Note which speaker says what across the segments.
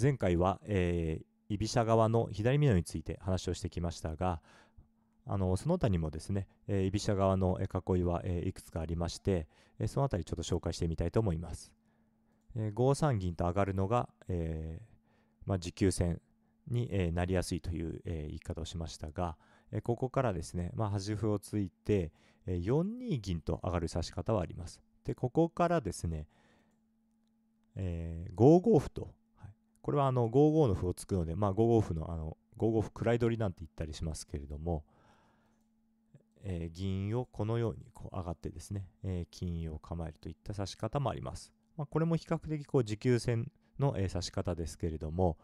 Speaker 1: 前回は、えー、居飛車側の左美濃について話をしてきましたがあのその他にもですね、えー、居飛車側の囲いは、えー、いくつかありまして、えー、その辺りちょっと紹介してみたいと思います、えー、5三銀と上がるのが、えーまあ、持久戦に、えー、なりやすいという、えー、言い方をしましたが、えー、ここからですね、まあ、端歩をついて、えー、4二銀と上がる指し方はありますでここからですね、えー、5五歩とこれはあの5五の歩を突くので、まあ、5五歩のあの5五歩位取りなんて言ったりしますけれども、え銀をこのようにこう上がってですね、え金を構えるといった指し方もあります。まあ、これも比較的こう持久戦の、え指し方ですけれども、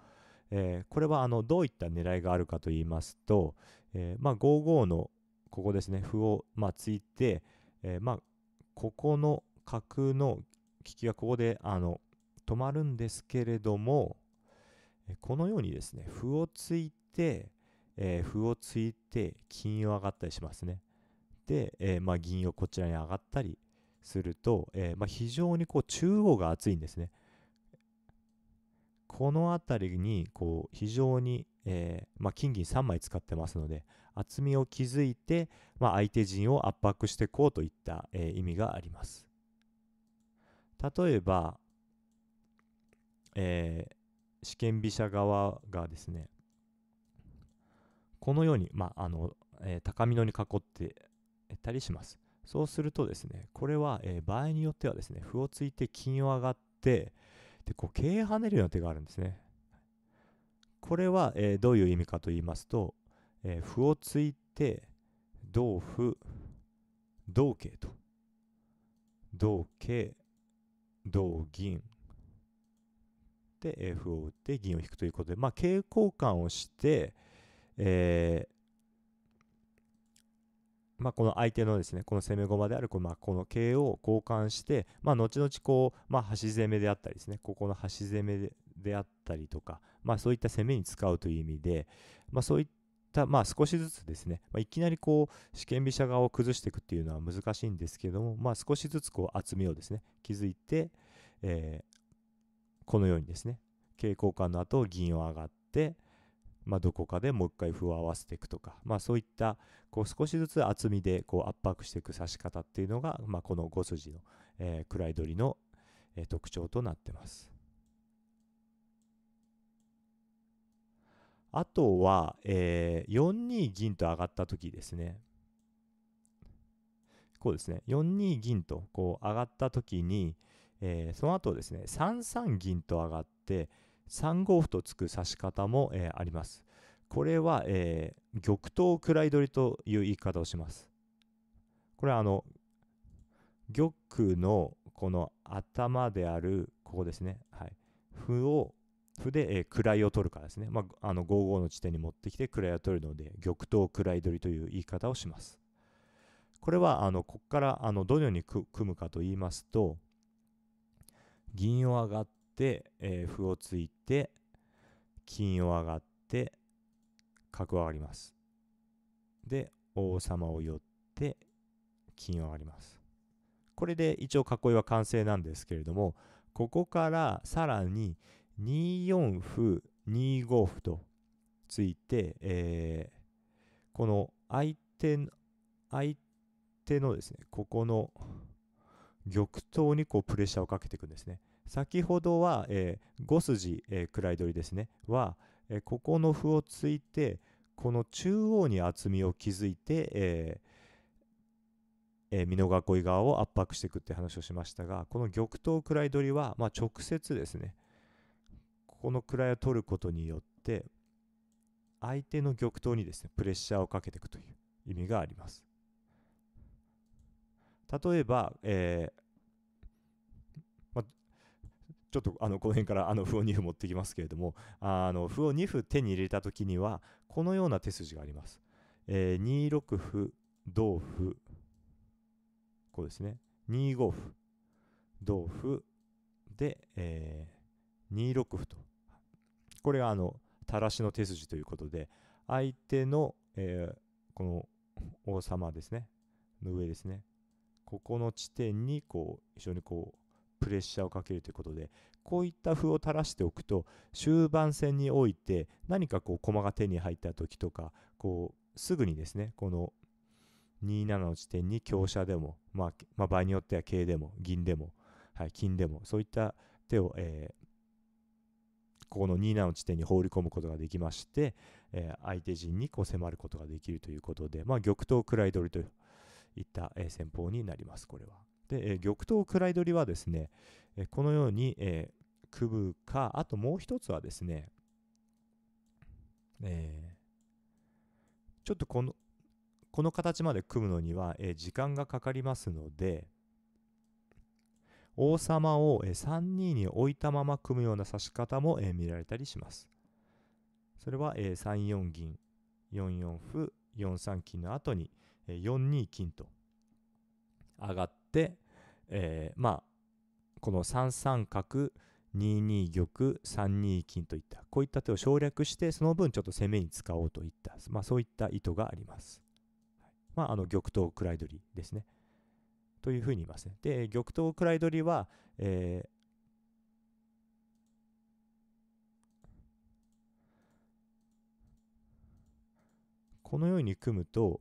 Speaker 1: えこれはあのどういった狙いがあるかと言いますと、えまあ、5五のここですね歩をまあ突いて、えまあ、ここの角の利きがここであの止まるんですけれどもこのようにですね、歩を突いて、えー、歩を突いて金を上がったりしますね。で、えー、まあ、銀をこちらに上がったりすると、えー、まあ、非常にこう中央が厚いんですね。この辺りにこう非常に、えまあ、金銀3枚使ってますので厚みを築いて、ま相手陣を圧迫していこうといった、え意味があります。例えば、えー試験飛車側がですねこのように、まあのえー、高みのに囲ってたりします。そうするとですね、これは、えー、場合によってはですね、歩を突いて金を上がって、で、こう、桂跳ねるような手があるんですね。これは、えー、どういう意味かと言いますと、えー、歩を突いて、同歩、同桂と。同桂、同銀、、えー、歩を打って銀を引くということで、まあ、桂交換をして、えまあ、この相手のですねこの攻め駒であるこの,、まあ、この桂を交換して、まあ、後々こう、まあ、端攻めであったりですねここの端攻めであったりとか、まあ、そういった攻めに使うという意味で、まあ、そういったまあ少しずつですね、まあ、いきなりこう四間飛車側を崩していくっていうのは難しいんですけども、まあ、少しずつこう厚みをですね築いて、えー、このようにですね蛍光管の後銀を上がって、まあ、どこかでもう一回歩を合わせていくとか、まあ、そういったこう少しずつ厚みでこう圧迫していく指し方っていうのが、まあ、この5筋の、えー、位取りの、えー、特徴となってます。あとは、えー、4二銀と上がった時ですね。こうですね4二銀とこう上がった時に、えー、その後ですね3三銀と上がって3五歩と突く指し方も、えー、ありますこれは、えー、玉頭位取りという言い方をしますこれはあの玉のこの頭であるここですね、はい、歩を歩で、えー、位を取るからですね、まあ、あの5五の地点に持ってきて位を取るので玉頭位取りという言い方をしますこれはあのここからあのどのように組むかと言いますと銀を上がって、えー、歩を突いて、金を上がって、角を上がります。で、王様を寄って、金を上がります。これで一応囲いは完成なんですけれども、ここからさらに2四歩、2五歩とついて、えー、この相手の、相手のですね、ここの、玉頭にこうプレッシャーをかけていくんですね。先ほどは、えー、5筋、えー、位取りですねは、えー、ここの歩を突いてこの中央に厚みを築いて、ええー、美濃囲い側を圧迫していくって話をしましたがこの玉頭位取りは、まあ、直接ですねここの位を取ることによって相手の玉頭にですねプレッシャーをかけていくという意味があります。例えば、えー、ま、ちょっとあのこの辺からあの歩を2歩持ってきますけれどもあの歩を2歩手に入れた時にはこのような手筋があります。えー、2六歩同歩こうですね2五歩同歩で、えー、2六歩とこれがあの垂らしの手筋ということで相手の、えー、この王様ですねの上ですねここの地点にこう非常にこうプレッシャーをかけるということでこういった歩を垂らしておくと終盤戦において何かこう駒が手に入った時とかこうすぐにですねこの27の地点に香車でも、まあ、まあ、場合によっては桂でも銀でも、はい、金でもそういった手を、えー、ここの27の地点に放り込むことができまして、えー、相手陣にこう迫ることができるということで、まあ、玉頭位取りといった、え戦法になります、これは。で、え玉頭位取りはですね、えこのように、え組むか、あともう一つはですね、えー、ちょっとこの、この形まで組むのには、え時間がかかりますので、王様を3二に置いたまま組むような指し方も見られたりします。それは3四銀、4四歩、4三金の後に4二金と上がって、えー、まあこの3三角2二玉3二金といったこういった手を省略してその分ちょっと攻めに使おうといった、まあ、そういった意図があります。はい、まあ、あの玉頭位取りですね。というふうに言いますね。で玉頭位取りは、えー、このように組むと、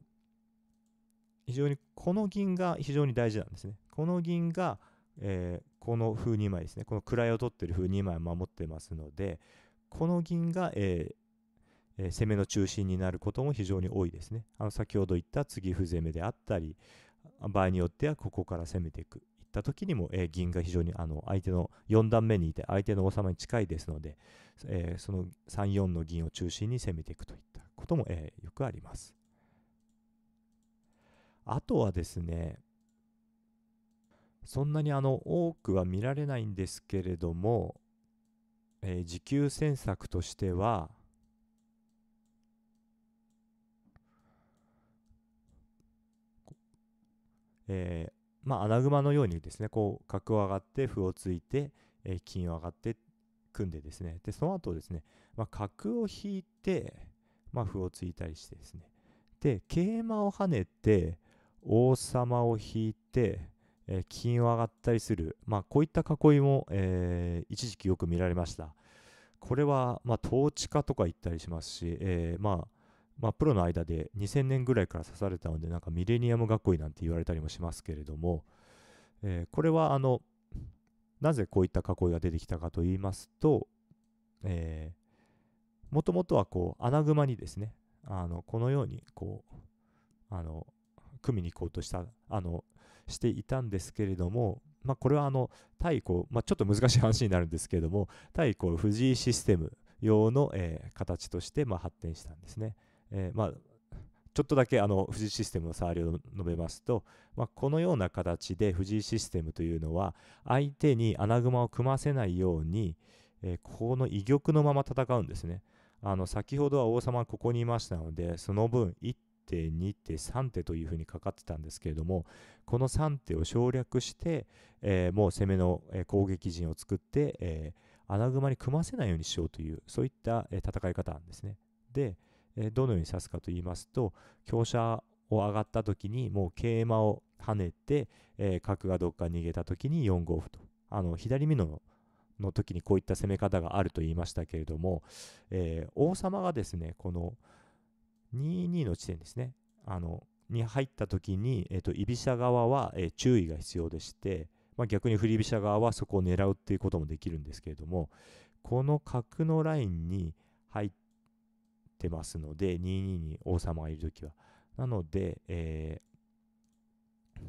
Speaker 1: 非常にこの銀が非常に大事なんですね。この銀が、えー、この風2枚ですね。この位を取ってる風2枚を守ってますので、この銀が、えーえー、攻めの中心になることも非常に多いですね。あの先ほど言った次歩攻めであったり、場合によってはここから攻めていく。いった時にも、えー、銀が非常にあの相手の4段目にいて相手の王様に近いですので、えー、その3、4の銀を中心に攻めていくといったことも、えー、よくあります。あとはですね、そんなにあの多くは見られないんですけれども、えー、時給詮策としては、えー、まあ穴熊のようにですね、こう角を上がって歩を突いて、えー、金を上がって組んでですね、でその後ですね、まあ、角を引いて、まあ、歩を突いたりしてですね。で、桂馬を跳ねて、王様を引いて、えー、金を上がったりする、まあ、こういった囲いも、えー、一時期よく見られました。これは、まあ、統治家とか言ったりしますし、えー、まあ、まあ、プロの間で2000年ぐらいから指されたので、なんかミレニアム囲いなんて言われたりもしますけれども、えこれは、あの、なぜこういった囲いが出てきたかと言いますと、えもともとはこう穴熊にですねあのこのようにこうあの組みに行こうとしたあのしていたんですけれども、まあ、これはあの対こう、まあ、ちょっと難しい話になるんですけれども対こう藤井システム用の、えー、形として、まあ、発展したんですね。えー、まあ、ちょっとだけあの富士システムの触りを述べますと、まあ、このような形で富士システムというのは相手に穴熊を組ませないように、えー、この威玉のまま戦うんですね。あの先ほどは王様ここにいましたのでその分1手2手3手というふうにかかってたんですけれどもこの3手を省略して、えー、もう攻めの攻撃陣を作って、えー、穴熊に組ませないようにしようというそういった戦い方なんですね。で、どのように指すかと言いますと香車を上がった時にもう桂馬を跳ねて、え角がどっか逃げた時に4五歩とあの左美濃のの時にこういった攻め方があると言いましたけれども、えー、王様がですねこの22の地点ですねあのに入った時に、えーと、居飛車側は、えー、注意が必要でして、まあ、逆に振り飛車側はそこを狙うっていうこともできるんですけれどもこの角のラインに入ってますので22に王様がいる時は。なので、えー、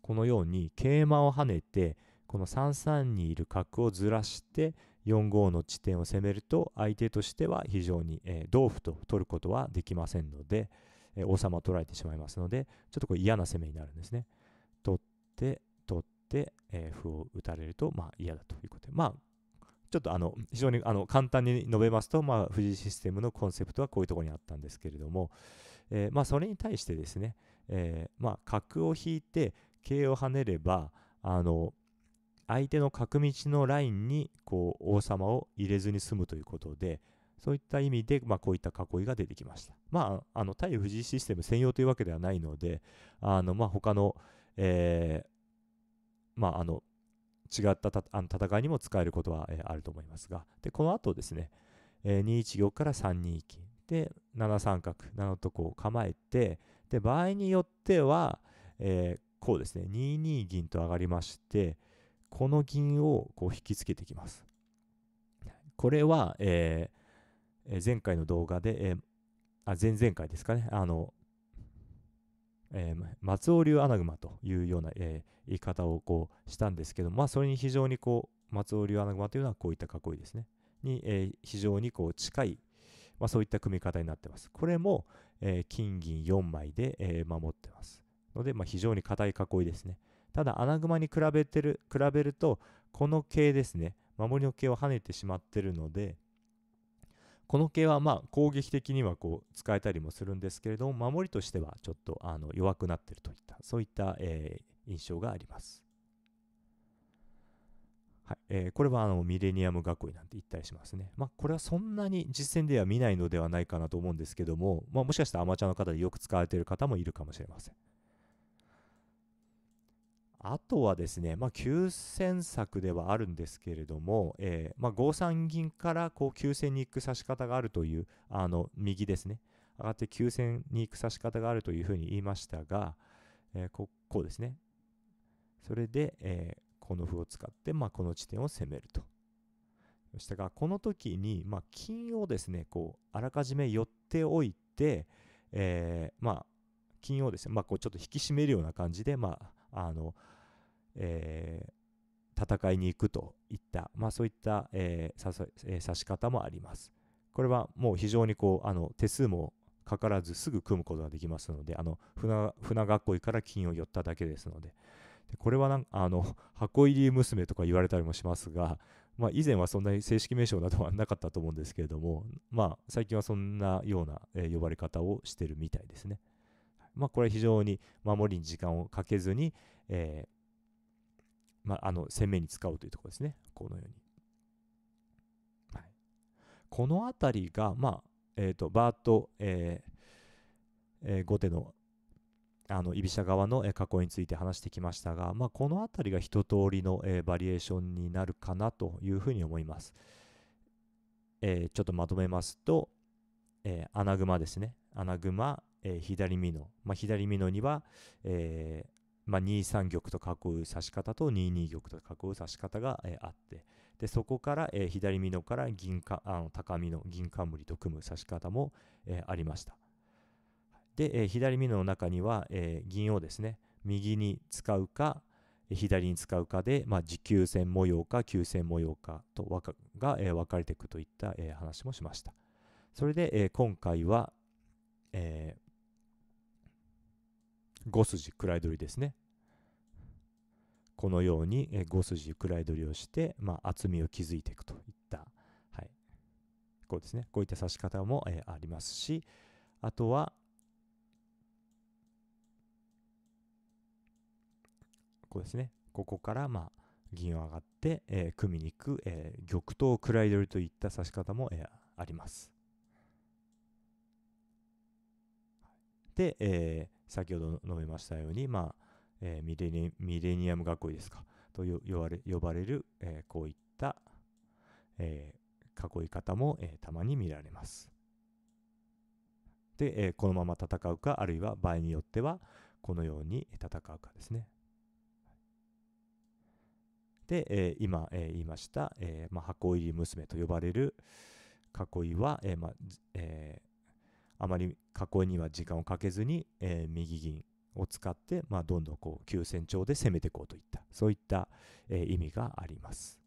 Speaker 1: このように桂馬を跳ねてこの3三にいる角をずらして4五の地点を攻めると相手としては非常に、えー、同歩と取ることはできませんので、えー、王様を取られてしまいますのでちょっとこれ嫌な攻めになるんですね。取って取って、えー、歩を打たれると、まあ、嫌だということでまあちょっとあの非常にあの簡単に述べますと、まあ、富士システムのコンセプトはこういうところにあったんですけれども、えー、まあ、それに対してですね、えー、まあ、角を引いて桂を跳ねればあの相手の角道のラインにこう王様を入れずに済むということで、そういった意味で、まあ、こういった囲いが出てきました。まあ、あの対藤井システム専用というわけではないので、あのまあ、他の、えー、まあ、あの違ったたあの戦いにも使えることは、えあると思いますが、でこの後ですね、えー、2一玉から3二金、で7三角、7とこう構えて、で場合によっては、えー、こうですね、2二銀と上がりまして、この銀をこう引きつけてきます。これは、えー、前回の動画で、えー、あ前々回ですかね、あの、えー、松尾流アナグマというような、えー、言い方をこうしたんですけど、まあ、それに非常にこう松尾流アナグマというのはこういった囲いですね。に、えー、非常にこう近い、まあ、そういった組み方になってます。これも、えー、金銀4枚で、えー、守ってます。ので、まあ、非常に硬い囲いですね。ただ、穴熊に比べてる、比べると、この系ですね、守りの毛を跳ねてしまってるので、この系はまあ攻撃的にはこう使えたりもするんですけれども守りとしてはちょっとあの弱くなってるといったそういった、え印象があります。はいえー、これはあのミレニアム囲いなんて言ったりしますね。まあ、これはそんなに実戦では見ないのではないかなと思うんですけども、まあ、もしかしたらアマチュアの方でよく使われている方もいるかもしれません。あとはですね、まあ、急戦策ではあるんですけれども、えー、まあ、5三銀からこう急戦に行く指し方があるという、あの右ですね、上がって急戦に行く指し方があるというふうに言いましたが、えー、ここうですね。それで、えー、この歩を使って、まあ、この地点を攻めると。したが、この時に、まあ、金をですね、こうあらかじめ寄っておいて、えまあ、金をですね、まあ、こうちょっと引き締めるような感じで、まああの、えー、戦いに行くといった、まあ、そういった、えーえー、指し方もあります。これはもう非常にこうあの手数もかからずすぐ組むことができますのであの船船学いから金を寄っただけですのででこれはなんあの箱入り娘とか言われたりもしますが、まあ、以前はそんなに正式名称などはなかったと思うんですけれども、まあ、最近はそんなような、えー、呼ばれ方をしてるみたいですね。まあ、これは非常に守りに時間をかけずに、えーまあ、あの攻めに使うというところですね。このように。はい、この辺りが、まあえーと、バーッと、えーえー、後手のあの居飛車側の、えー、囲いについて話してきましたが、まあ、この辺りが一通りの、えー、バリエーションになるかなというふうに思います。えー、ちょっとまとめますと、えー、穴熊ですね。穴熊、えー、左美濃、まあ、左美濃には、えーまあ、2三玉と囲う指し方と2二玉と囲う指し方が、えー、あってでそこから、えー、左美濃から銀かあの高美濃銀冠と組む指し方も、えー、ありましたで、えー、左美濃の中には、えー、銀をですね右に使うか左に使うかで、まあ、持久戦模様か急戦模様かとが、えー、分かれていくといった、えー、話もしましたそれで、えー、今回は、えー、5筋位取りですね。このように5筋位取りをして、まあ、厚みを築いていくといった、はい、こうですねこういった指し方も、えありますしあとはこうですねここから、まあ、銀を上がって、えー、組みに行く、えー、玉頭位取りといった指し方も、えー、あります。で、えー、先ほど述べましたように、まあえー、ミレニミレニアム学校ですかと呼ばれ呼ばれる、えー、こういった、えー、囲い方も、えー、たまに見られます。で、えー、このまま戦うかあるいは場合によってはこのように戦うかですね。で、えー、今、えー、言いました、えーまあ、箱入り娘と呼ばれる囲いは、えーまあえーあまり囲いには時間をかけずに、えー、右銀を使って、まあ、どんどんこう急戦調で攻めていこうといったそういった、えー、意味があります。